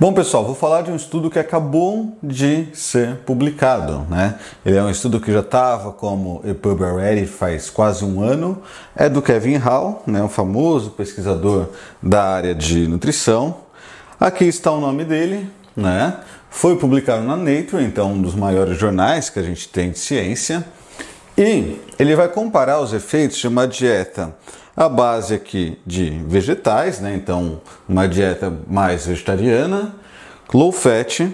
Bom, pessoal, vou falar de um estudo que acabou de ser publicado, né? Ele é um estudo que já estava como EPUB Already faz quase um ano. É do Kevin Hall, né, O famoso pesquisador da área de nutrição. Aqui está o nome dele, né? Foi publicado na Nature, então um dos maiores jornais que a gente tem de ciência. E ele vai comparar os efeitos de uma dieta a base aqui de vegetais, né? Então, uma dieta mais vegetariana, low fat,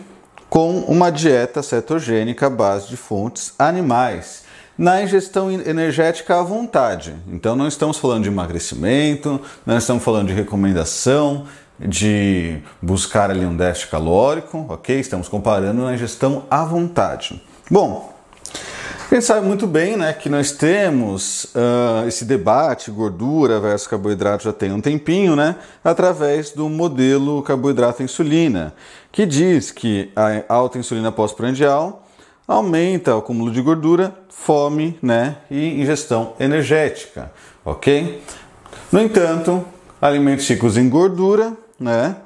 com uma dieta cetogênica à base de fontes animais na ingestão energética à vontade. Então não estamos falando de emagrecimento, não estamos falando de recomendação, de buscar ali um déficit calórico, ok? Estamos comparando na ingestão à vontade. Bom, gente sabe muito bem né, que nós temos uh, esse debate gordura versus carboidrato já tem um tempinho, né, através do modelo carboidrato-insulina, que diz que a alta insulina pós-prandial aumenta o acúmulo de gordura, fome né, e ingestão energética, ok? No entanto, alimentos ricos em gordura né,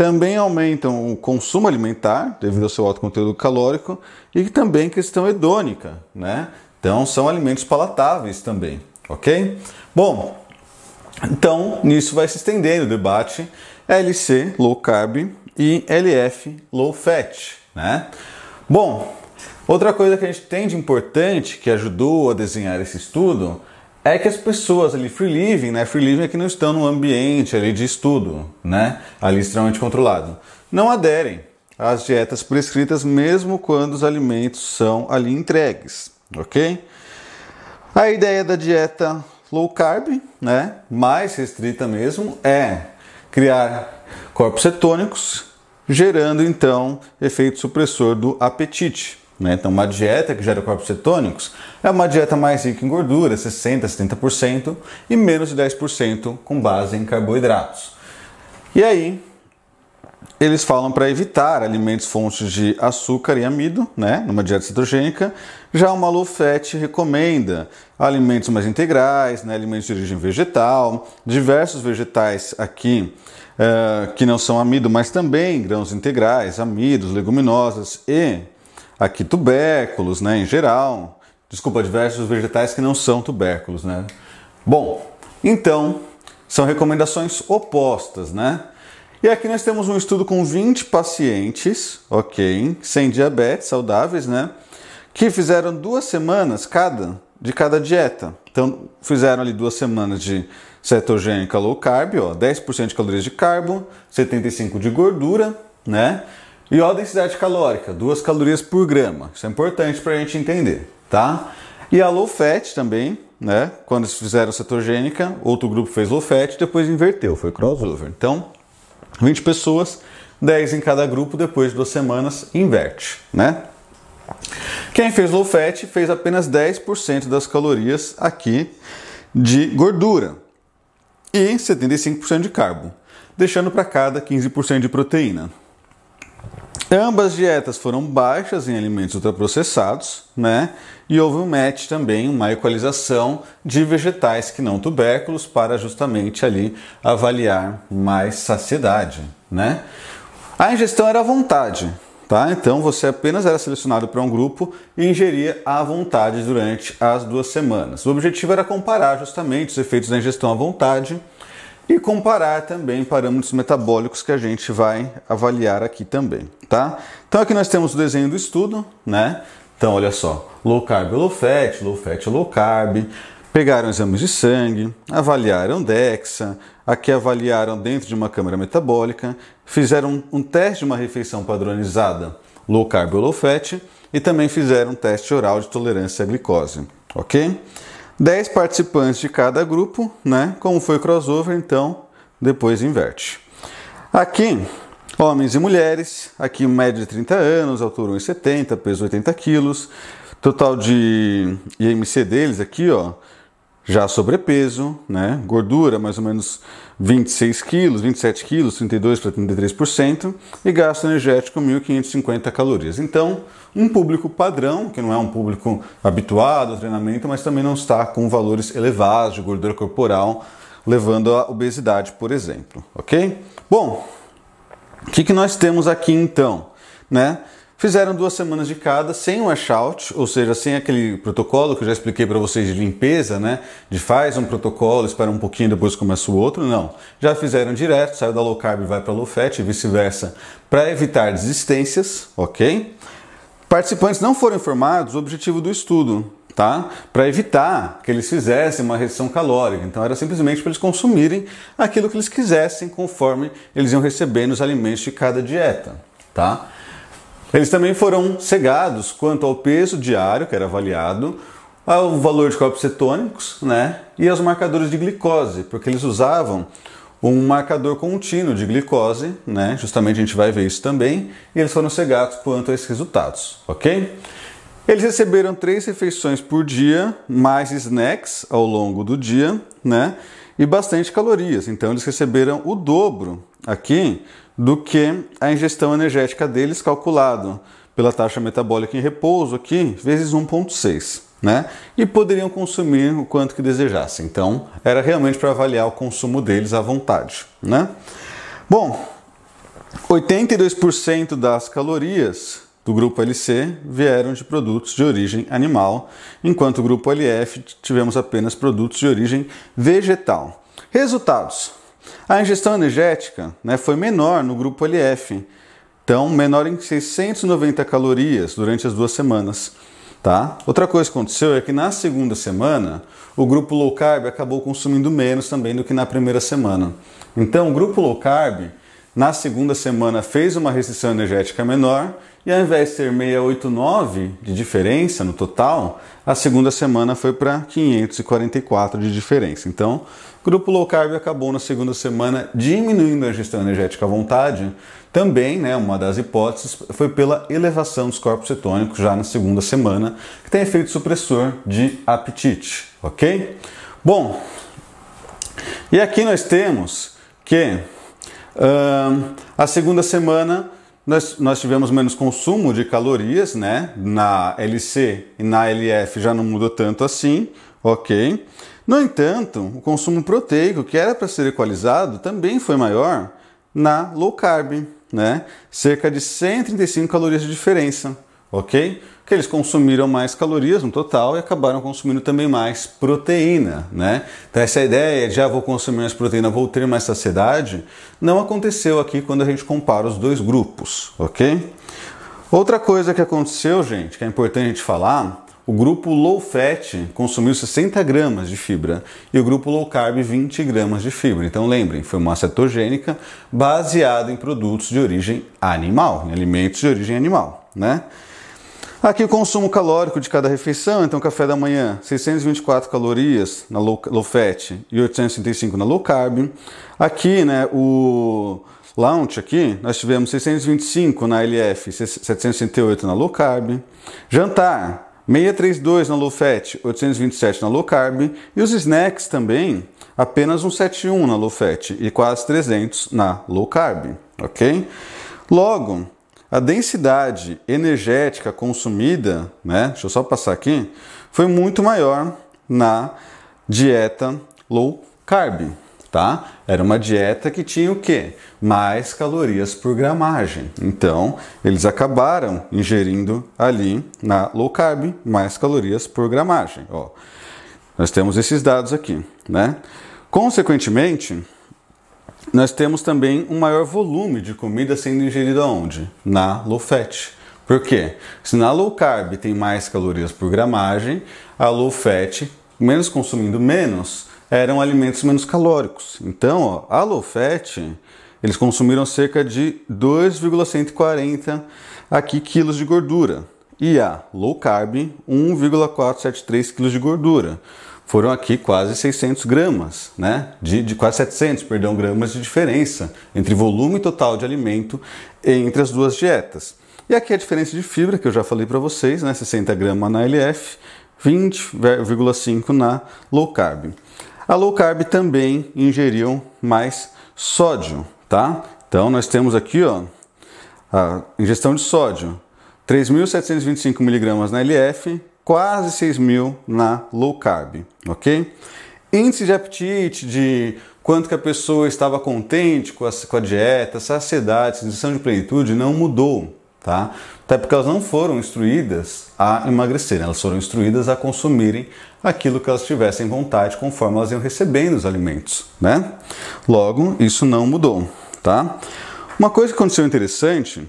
também aumentam o consumo alimentar devido ao seu alto conteúdo calórico e também questão hedônica, né? Então são alimentos palatáveis também, ok? Bom, então nisso vai se estendendo o debate LC low carb e LF low fat, né? Bom, outra coisa que a gente tem de importante que ajudou a desenhar esse estudo é que as pessoas ali, free living, né? Free living é que não estão no ambiente ali de estudo, né? Ali extremamente controlado. Não aderem às dietas prescritas mesmo quando os alimentos são ali entregues, ok? A ideia da dieta low carb, né? Mais restrita mesmo, é criar corpos cetônicos, gerando então efeito supressor do apetite. Né? Então, uma dieta que gera corpos cetônicos é uma dieta mais rica em gordura, 60%, 70%, e menos de 10% com base em carboidratos. E aí, eles falam para evitar alimentos fontes de açúcar e amido, né, numa dieta cetogênica. Já o Malufet recomenda alimentos mais integrais, né, alimentos de origem vegetal, diversos vegetais aqui uh, que não são amido, mas também grãos integrais, amidos, leguminosas e aqui tubérculos, né, em geral. Desculpa, diversos vegetais que não são tubérculos, né? Bom, então, são recomendações opostas, né? E aqui nós temos um estudo com 20 pacientes, ok, sem diabetes, saudáveis, né? Que fizeram duas semanas cada de cada dieta. Então, fizeram ali duas semanas de cetogênica low carb, ó, 10% de calorias de carbo, 75% de gordura, né? E ó a densidade calórica, 2 calorias por grama. Isso é importante para a gente entender, tá? E a low fat também, né? Quando eles fizeram cetogênica, outro grupo fez low fat, depois inverteu, foi crossover. Então, 20 pessoas, 10 em cada grupo, depois de duas semanas, inverte, né? Quem fez low fat fez apenas 10% das calorias aqui de gordura e 75% de carbo, deixando para cada 15% de proteína. Ambas dietas foram baixas em alimentos ultraprocessados, né? E houve um match também, uma equalização de vegetais que não tubérculos para justamente ali avaliar mais saciedade, né? A ingestão era à vontade, tá? Então você apenas era selecionado para um grupo e ingeria à vontade durante as duas semanas. O objetivo era comparar justamente os efeitos da ingestão à vontade e comparar também parâmetros metabólicos que a gente vai avaliar aqui também, tá? Então aqui nós temos o desenho do estudo, né? Então olha só, low carb low fat, low fat low carb, pegaram exames de sangue, avaliaram DEXA, aqui avaliaram dentro de uma câmara metabólica, fizeram um teste de uma refeição padronizada low carb ou low fat e também fizeram um teste oral de tolerância à glicose, ok? 10 participantes de cada grupo, né? Como foi crossover, então depois inverte. Aqui, homens e mulheres, aqui média de 30 anos, altura 1,70, peso 80 quilos, total de IMC deles aqui, ó, já sobrepeso, né? Gordura mais ou menos 26 quilos, 27 quilos, 32 para 33% e gasto energético 1.550 calorias. Então, um público padrão, que não é um público habituado ao treinamento, mas também não está com valores elevados de gordura corporal, levando à obesidade, por exemplo, ok? Bom, o que, que nós temos aqui então, né? Fizeram duas semanas de cada, sem um washout, ou seja, sem aquele protocolo que eu já expliquei para vocês de limpeza, né? De faz um protocolo, espera um pouquinho, depois começa o outro. Não. Já fizeram direto, saiu da low carb e vai para low fat e vice-versa, para evitar desistências, ok? Participantes não foram informados do objetivo do estudo, tá? Para evitar que eles fizessem uma restrição calórica. Então era simplesmente para eles consumirem aquilo que eles quisessem conforme eles iam recebendo os alimentos de cada dieta, tá? Eles também foram cegados quanto ao peso diário, que era avaliado, ao valor de corpos cetônicos né, e aos marcadores de glicose, porque eles usavam um marcador contínuo de glicose, né, justamente a gente vai ver isso também, e eles foram cegados quanto a esses resultados, ok? Eles receberam três refeições por dia, mais snacks ao longo do dia, né? E bastante calorias. Então eles receberam o dobro aqui do que a ingestão energética deles calculado pela taxa metabólica em repouso aqui vezes 1.6, né? E poderiam consumir o quanto que desejassem. Então, era realmente para avaliar o consumo deles à vontade, né? Bom, 82% das calorias do grupo LC vieram de produtos de origem animal, enquanto o grupo LF tivemos apenas produtos de origem vegetal. Resultados: a ingestão energética né, foi menor no grupo LF, então menor em 690 calorias durante as duas semanas. Tá? Outra coisa que aconteceu é que na segunda semana o grupo low carb acabou consumindo menos também do que na primeira semana. Então o grupo low carb na segunda semana fez uma restrição energética menor e ao invés de ter 689 de diferença no total, a segunda semana foi para 544 de diferença. Então, o grupo low carb acabou na segunda semana diminuindo a gestão energética à vontade. Também, né, uma das hipóteses foi pela elevação dos corpos cetônicos já na segunda semana, que tem efeito supressor de apetite, ok? Bom, e aqui nós temos que Uh, a segunda semana nós, nós tivemos menos consumo de calorias, né? Na LC e na LF já não mudou tanto assim, ok? No entanto, o consumo proteico, que era para ser equalizado, também foi maior na low carb, né? Cerca de 135 calorias de diferença, ok? que eles consumiram mais calorias no total e acabaram consumindo também mais proteína, né? Então essa ideia de ah, vou consumir mais proteína, vou ter mais saciedade, não aconteceu aqui quando a gente compara os dois grupos, ok? Outra coisa que aconteceu, gente, que é importante a gente falar, o grupo low fat consumiu 60 gramas de fibra e o grupo low carb 20 gramas de fibra. Então lembrem, foi uma cetogênica baseada em produtos de origem animal, em alimentos de origem animal, né? Aqui o consumo calórico de cada refeição, então café da manhã, 624 calorias na low, low fat e 835 na low carb. Aqui, né, o lounge aqui, nós tivemos 625 na LF, 768 na low carb. Jantar, 632 na low fat, 827 na low carb. E os snacks também, apenas 171 na low fat e quase 300 na low carb, ok? Logo, a densidade energética consumida, né, deixa eu só passar aqui, foi muito maior na dieta low carb, tá? Era uma dieta que tinha o quê? Mais calorias por gramagem. Então, eles acabaram ingerindo ali na low carb mais calorias por gramagem, ó. Nós temos esses dados aqui, né? Consequentemente, nós temos também um maior volume de comida sendo ingerida onde? Na low fat. Por quê? Se na low carb tem mais calorias por gramagem, a low fat, menos consumindo menos, eram alimentos menos calóricos. Então, ó, a low fat, eles consumiram cerca de 2,140 aqui quilos de gordura. E a low carb, 1,473 quilos de gordura foram aqui quase 600 gramas, né? De, de, quase 700, perdão, gramas de diferença entre volume total de alimento entre as duas dietas. E aqui é a diferença de fibra, que eu já falei para vocês, né? 60 gramas na LF, 20,5 na low carb. A low carb também ingeriu mais sódio, tá? Então nós temos aqui, ó, a ingestão de sódio, 3.725 miligramas na LF, quase 6 mil na low carb, ok? Índice de apetite, de quanto que a pessoa estava contente com a, com a dieta, saciedade, sensação de plenitude, não mudou, tá? Até porque elas não foram instruídas a emagrecer, né? elas foram instruídas a consumirem aquilo que elas tivessem vontade conforme elas iam recebendo os alimentos, né? Logo, isso não mudou, tá? Uma coisa que aconteceu interessante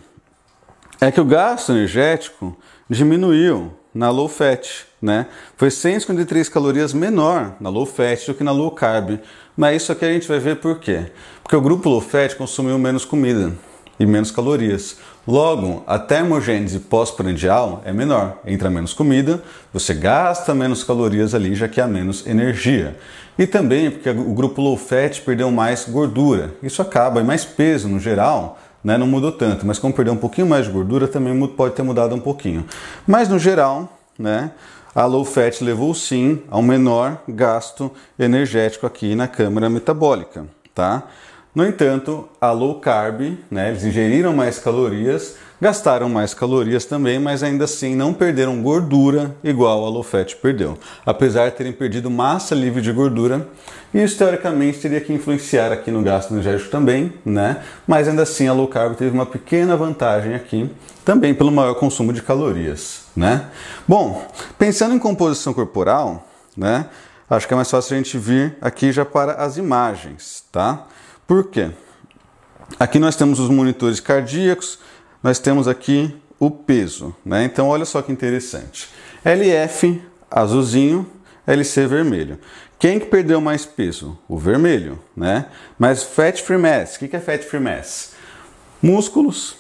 é que o gasto energético diminuiu na low fat, né? Foi 153 calorias menor na low fat do que na low carb. Mas isso aqui a gente vai ver por quê. Porque o grupo low fat consumiu menos comida e menos calorias. Logo, a termogênese pós-prandial é menor. Entra menos comida, você gasta menos calorias ali, já que há menos energia. E também porque o grupo low fat perdeu mais gordura. Isso acaba e mais peso no geral né, não mudou tanto, mas como perdeu um pouquinho mais de gordura, também pode ter mudado um pouquinho. Mas no geral, né, a low fat levou sim a um menor gasto energético aqui na câmara metabólica, tá? No entanto, a low carb, né, eles ingeriram mais calorias, gastaram mais calorias também, mas ainda assim não perderam gordura igual a low fat perdeu, apesar de terem perdido massa livre de gordura. E isso teoricamente teria que influenciar aqui no gasto energético também, né? Mas ainda assim a low carb teve uma pequena vantagem aqui, também pelo maior consumo de calorias, né? Bom, pensando em composição corporal, né? Acho que é mais fácil a gente vir aqui já para as imagens, tá? Por quê? Aqui nós temos os monitores cardíacos, nós temos aqui o peso, né? Então olha só que interessante. LF azulzinho, LC vermelho. Quem que perdeu mais peso? O vermelho, né? Mas fat free mass, o que, que é fat free mass? Músculos,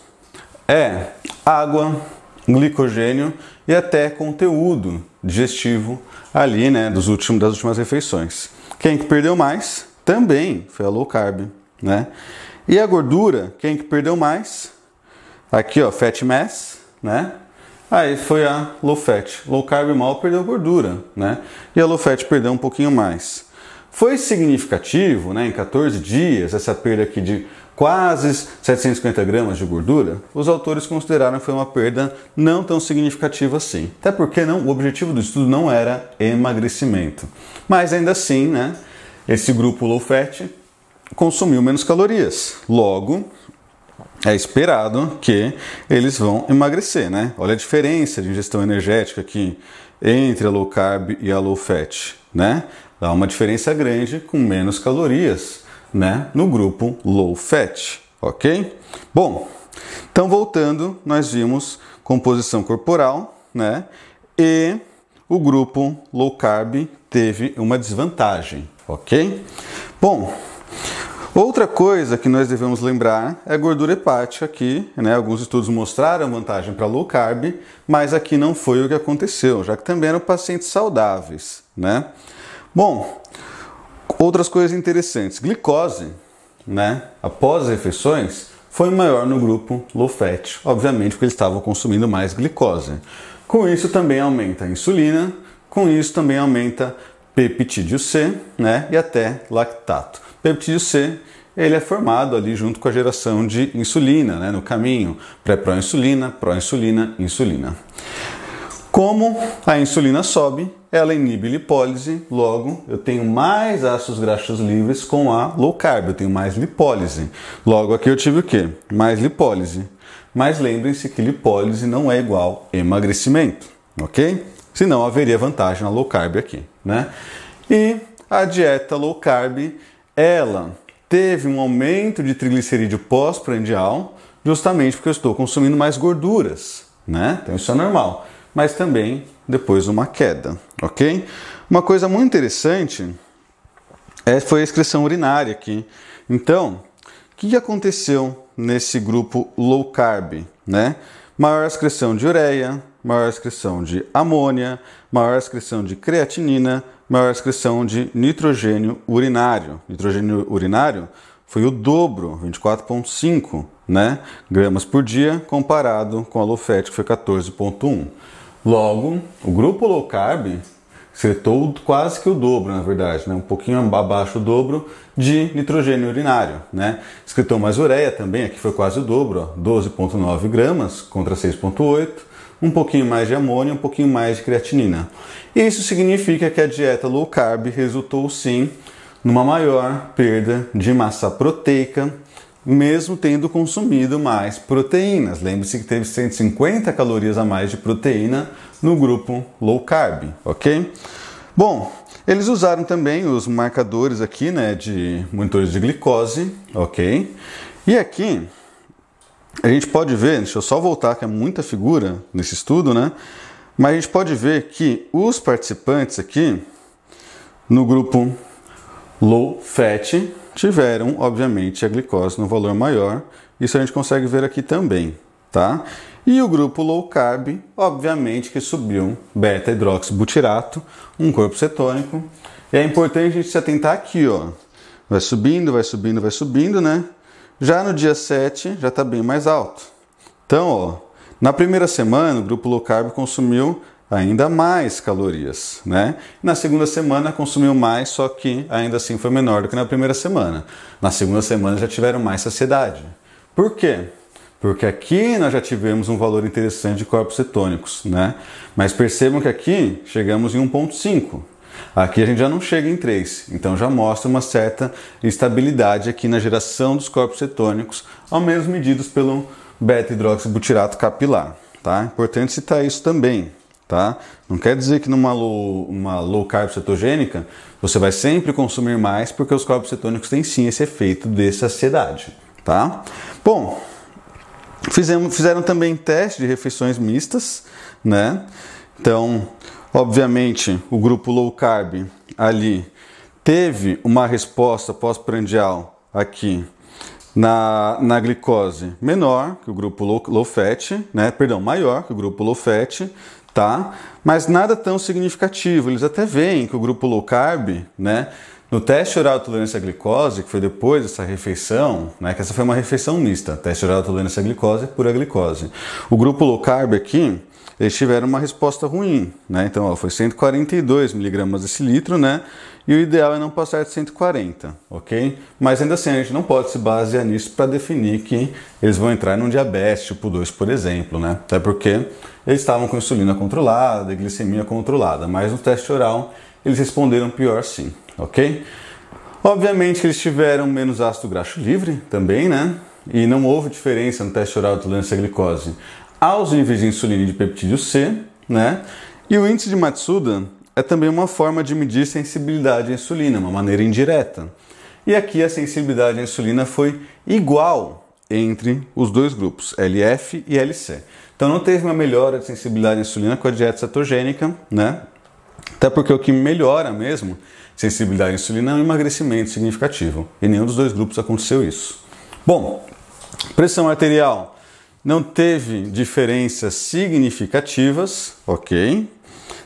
é água, glicogênio e até conteúdo digestivo ali, né, dos últimos, das últimas refeições. Quem que perdeu mais? Também foi a low carb né? E a gordura, quem que perdeu mais? Aqui, ó, fat mass, né? Aí foi a low fat. Low carb mal perdeu gordura, né? E a low fat perdeu um pouquinho mais. Foi significativo, né, em 14 dias, essa perda aqui de quase 750 gramas de gordura, os autores consideraram que foi uma perda não tão significativa assim. Até porque não, o objetivo do estudo não era emagrecimento. Mas ainda assim, né, esse grupo low fat consumiu menos calorias. Logo, é esperado que eles vão emagrecer, né? Olha a diferença de ingestão energética aqui entre a low carb e a low fat, né? Dá uma diferença grande com menos calorias, né? No grupo low fat, ok? Bom, então voltando, nós vimos composição corporal, né? E o grupo low carb teve uma desvantagem, ok? Bom, Outra coisa que nós devemos lembrar é a gordura hepática, que né, alguns estudos mostraram vantagem para low carb, mas aqui não foi o que aconteceu, já que também eram pacientes saudáveis. Né? Bom, outras coisas interessantes: glicose, né, após as refeições, foi maior no grupo low fat, obviamente porque eles estavam consumindo mais glicose. Com isso também aumenta a insulina, com isso também aumenta peptídeo C né, e até lactato peptídeo C ele é formado ali junto com a geração de insulina, né, no caminho pré-proinsulina, proinsulina, insulina. Como a insulina sobe, ela inibe lipólise, logo eu tenho mais ácidos graxos livres com a low carb, eu tenho mais lipólise. Logo aqui eu tive o quê? Mais lipólise. Mas lembrem-se que lipólise não é igual emagrecimento, ok? Senão haveria vantagem na low carb aqui, né? E a dieta low carb ela teve um aumento de triglicerídeo pós-prandial, justamente porque eu estou consumindo mais gorduras, né? Então isso é normal, mas também depois uma queda, ok? Uma coisa muito interessante é, foi a excreção urinária aqui. Então, o que aconteceu nesse grupo low carb, né? Maior excreção de ureia, maior excreção de amônia, maior excreção de creatinina, maior excreção de nitrogênio urinário. Nitrogênio urinário foi o dobro, 24,5 né, gramas por dia, comparado com a low fat, que foi 14,1. Logo, o grupo low carb secretou quase que o dobro, na verdade, né, um pouquinho abaixo do dobro de nitrogênio urinário. Né? Secretou mais ureia também, aqui foi quase o dobro, 12,9 gramas contra 6,8 um pouquinho mais de amônia, um pouquinho mais de creatinina. Isso significa que a dieta low carb resultou sim numa maior perda de massa proteica, mesmo tendo consumido mais proteínas. Lembre-se que teve 150 calorias a mais de proteína no grupo low carb, ok? Bom, eles usaram também os marcadores aqui, né, de monitores de glicose, ok? E aqui a gente pode ver, deixa eu só voltar que é muita figura nesse estudo, né? Mas a gente pode ver que os participantes aqui no grupo low fat tiveram, obviamente, a glicose no valor maior. Isso a gente consegue ver aqui também, tá? E o grupo low carb, obviamente, que subiu beta hidroxibutirato, um corpo cetônico. E é importante a gente se atentar aqui, ó. Vai subindo, vai subindo, vai subindo, né? Já no dia 7, já está bem mais alto. Então, ó, na primeira semana, o grupo low carb consumiu ainda mais calorias, né? Na segunda semana consumiu mais, só que ainda assim foi menor do que na primeira semana. Na segunda semana já tiveram mais saciedade. Por quê? Porque aqui nós já tivemos um valor interessante de corpos cetônicos, né? Mas percebam que aqui chegamos em 1.5. Aqui a gente já não chega em 3, então já mostra uma certa estabilidade aqui na geração dos corpos cetônicos, ao menos medidos pelo beta-hidroxibutirato capilar. Tá? Importante citar isso também. Tá? Não quer dizer que numa low, uma low carb cetogênica você vai sempre consumir mais, porque os corpos cetônicos têm sim esse efeito de saciedade. Tá? Bom, fizemos, fizeram também teste de refeições mistas, né? Então, Obviamente, o grupo low carb ali teve uma resposta pós-prandial aqui na, na glicose menor que o grupo low, low fat, né? Perdão, maior que o grupo low fat, tá? Mas nada tão significativo. Eles até veem que o grupo low carb, né? No teste oral de tolerância à glicose, que foi depois dessa refeição, né, que essa foi uma refeição mista, teste oral de tolerância à glicose, pura glicose. O grupo low carb aqui, eles tiveram uma resposta ruim, né? Então, ó, foi 142 miligramas esse litro, né? E o ideal é não passar de 140, ok? Mas ainda assim, a gente não pode se basear nisso para definir que eles vão entrar num diabetes tipo 2, por exemplo, né? Até porque eles estavam com insulina controlada, glicemia controlada, mas no teste oral eles responderam pior sim, ok? Obviamente que eles tiveram menos ácido graxo livre também, né? E não houve diferença no teste oral de tolerância à glicose aos níveis de insulina e de peptídeo C, né? E o índice de Matsuda é também uma forma de medir sensibilidade à insulina, uma maneira indireta. E aqui a sensibilidade à insulina foi igual entre os dois grupos, LF e LC. Então não teve uma melhora de sensibilidade à insulina com a dieta cetogênica, né? Até porque o que melhora mesmo sensibilidade à insulina é um emagrecimento significativo. E nenhum dos dois grupos aconteceu isso. Bom, pressão arterial não teve diferenças significativas, ok?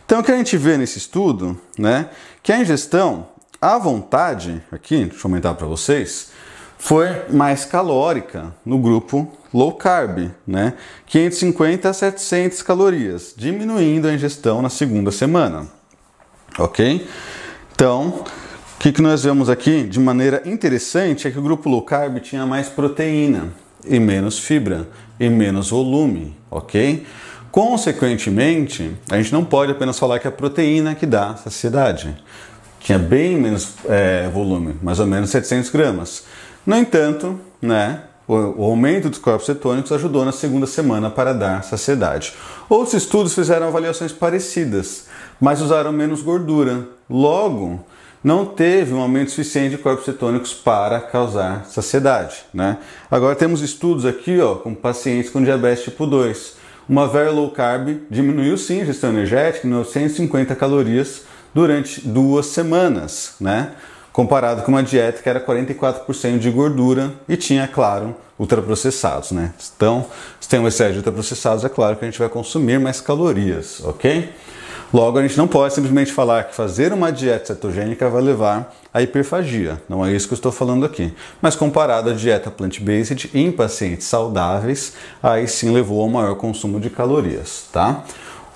Então, o que a gente vê nesse estudo, né, que a ingestão à vontade, aqui, deixa eu aumentar para vocês, foi mais calórica no grupo low carb, né, 550 a 700 calorias, diminuindo a ingestão na segunda semana, ok? Então, o que, que nós vemos aqui de maneira interessante é que o grupo low carb tinha mais proteína, e menos fibra e menos volume, ok? Consequentemente, a gente não pode apenas falar que é a proteína que dá saciedade. Tinha é bem menos é, volume, mais ou menos 700 gramas. No entanto, né, o, aumento dos corpos cetônicos ajudou na segunda semana para dar saciedade. Outros estudos fizeram avaliações parecidas, mas usaram menos gordura. Logo, não teve um aumento suficiente de corpos cetônicos para causar saciedade. Né? Agora temos estudos aqui ó, com pacientes com diabetes tipo 2. Uma very low carb diminuiu sim a gestão energética em 950 calorias durante duas semanas, né? comparado com uma dieta que era 44% de gordura e tinha, é claro, ultraprocessados, né? Então, se tem um excesso de ultraprocessados, é claro que a gente vai consumir mais calorias, ok? Logo, a gente não pode simplesmente falar que fazer uma dieta cetogênica vai levar à hiperfagia. Não é isso que eu estou falando aqui. Mas comparado à dieta plant-based em pacientes saudáveis, aí sim levou ao maior consumo de calorias, tá?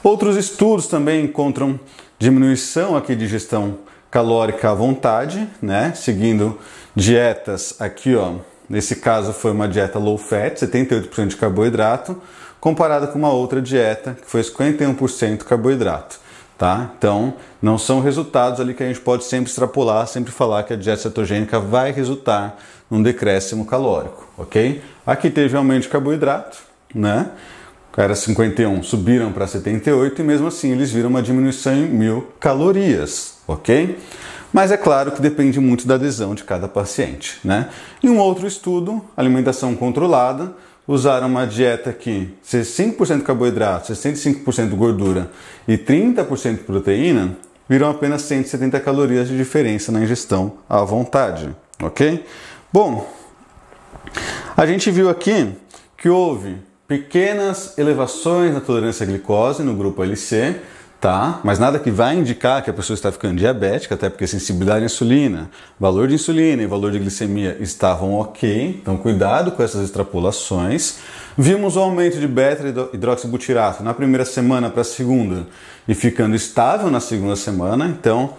Outros estudos também encontram diminuição aqui de gestão calórica à vontade, né? Seguindo dietas aqui, ó. Nesse caso foi uma dieta low fat, 78% de carboidrato, comparada com uma outra dieta que foi 51% carboidrato. Tá? Então, não são resultados ali que a gente pode sempre extrapolar, sempre falar que a dieta cetogênica vai resultar num decréscimo calórico, ok? Aqui teve aumento de carboidrato, né? Era 51, subiram para 78 e mesmo assim eles viram uma diminuição em mil calorias, ok? Mas é claro que depende muito da adesão de cada paciente, né? Em um outro estudo, alimentação controlada, usar uma dieta que 65% carboidrato, 65% gordura e 30% proteína, viram apenas 170 calorias de diferença na ingestão à vontade, ok? Bom, a gente viu aqui que houve pequenas elevações na tolerância à glicose no grupo LC, tá? Mas nada que vai indicar que a pessoa está ficando diabética, até porque sensibilidade à insulina, valor de insulina e valor de glicemia estavam ok, então cuidado com essas extrapolações. Vimos o aumento de beta-hidroxibutirato na primeira semana para a segunda e ficando estável na segunda semana, então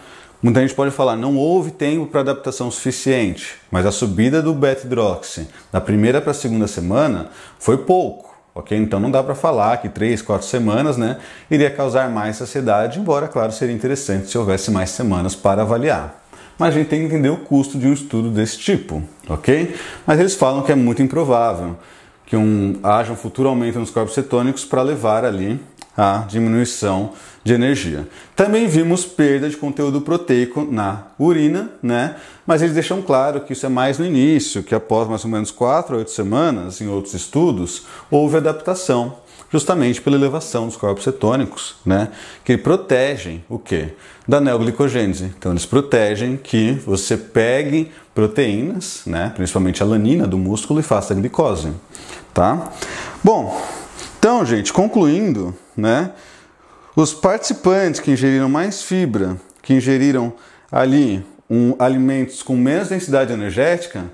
Muita gente pode falar, não houve tempo para adaptação suficiente, mas a subida do beta-hidroxi da primeira para a segunda semana foi pouco ok? Então não dá para falar que três, quatro semanas, né, iria causar mais saciedade, embora, claro, seria interessante se houvesse mais semanas para avaliar. Mas a gente tem que entender o custo de um estudo desse tipo, ok? Mas eles falam que é muito improvável que um, haja um futuro aumento nos corpos cetônicos para levar ali a diminuição de energia. Também vimos perda de conteúdo proteico na urina, né? Mas eles deixam claro que isso é mais no início, que após mais ou menos 4 a 8 semanas, em outros estudos, houve adaptação, justamente pela elevação dos corpos cetônicos, né? Que protegem o quê? Da neoglicogênese. Então eles protegem que você pegue proteínas, né? Principalmente a lanina do músculo e faça a glicose, tá? Bom, então, gente, concluindo, né? Os participantes que ingeriram mais fibra, que ingeriram ali um, alimentos com menos densidade energética,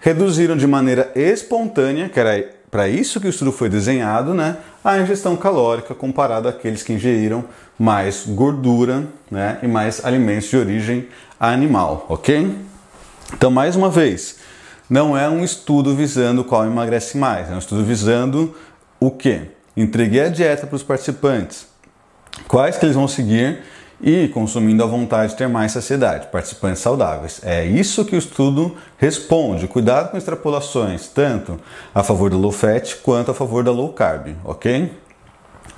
reduziram de maneira espontânea, que era para isso que o estudo foi desenhado, né, a ingestão calórica comparada àqueles que ingeriram mais gordura né, e mais alimentos de origem animal, ok? Então, mais uma vez, não é um estudo visando qual emagrece mais, é um estudo visando o que? Entreguei a dieta para os participantes, quais que eles vão seguir e consumindo à vontade ter mais saciedade, participantes saudáveis. É isso que o estudo responde. Cuidado com extrapolações, tanto a favor da low fat quanto a favor da low carb, ok?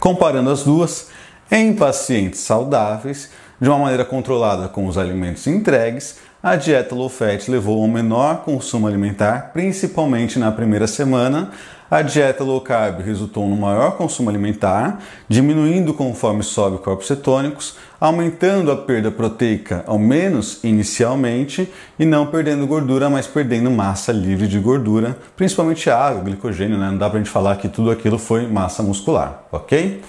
Comparando as duas, em pacientes saudáveis, de uma maneira controlada com os alimentos entregues, a dieta low fat levou ao menor consumo alimentar, principalmente na primeira semana. A dieta low carb resultou no maior consumo alimentar, diminuindo conforme sobe corpos cetônicos, aumentando a perda proteica, ao menos inicialmente, e não perdendo gordura, mas perdendo massa livre de gordura, principalmente água, glicogênio, né? Não dá pra gente falar que tudo aquilo foi massa muscular, ok?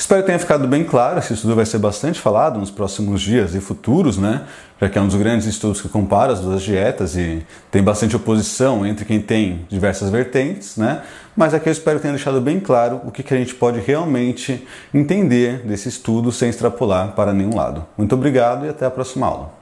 Espero que tenha ficado bem claro, esse estudo vai ser bastante falado nos próximos dias e futuros, né? Já que é um dos grandes estudos que compara as duas dietas e tem bastante oposição entre quem tem diversas vertentes, né? Mas aqui eu espero que tenha deixado bem claro o que, que a gente pode realmente entender desse estudo sem extrapolar para nenhum lado. Muito obrigado e até a próxima aula.